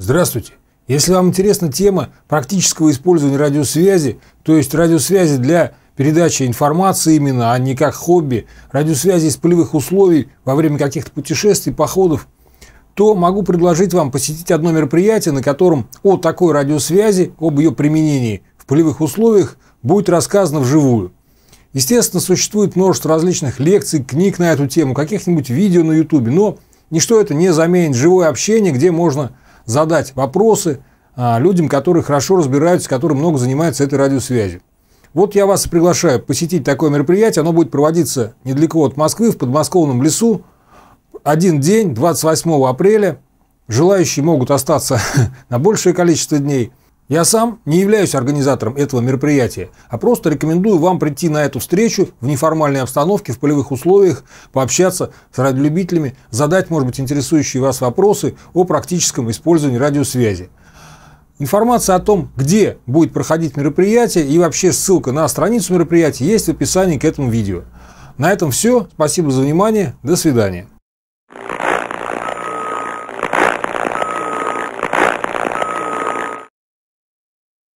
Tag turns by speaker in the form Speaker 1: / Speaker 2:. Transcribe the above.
Speaker 1: Здравствуйте! Если вам интересна тема практического использования радиосвязи, то есть радиосвязи для передачи информации именно, а не как хобби, радиосвязи из полевых условий во время каких-то путешествий, походов, то могу предложить вам посетить одно мероприятие, на котором о такой радиосвязи, об ее применении в полевых условиях будет рассказано вживую. Естественно, существует множество различных лекций, книг на эту тему, каких-нибудь видео на YouTube, но ничто это не заменит живое общение, где можно задать вопросы а, людям, которые хорошо разбираются, которые много занимаются этой радиосвязью. Вот я вас приглашаю посетить такое мероприятие. Оно будет проводиться недалеко от Москвы, в подмосковном лесу. Один день, 28 апреля. Желающие могут остаться на большее количество дней. Я сам не являюсь организатором этого мероприятия, а просто рекомендую вам прийти на эту встречу в неформальной обстановке, в полевых условиях, пообщаться с радиолюбителями, задать, может быть, интересующие вас вопросы о практическом использовании радиосвязи. Информация о том, где будет проходить мероприятие и вообще ссылка на страницу мероприятия есть в описании к этому видео. На этом все. Спасибо за внимание. До свидания.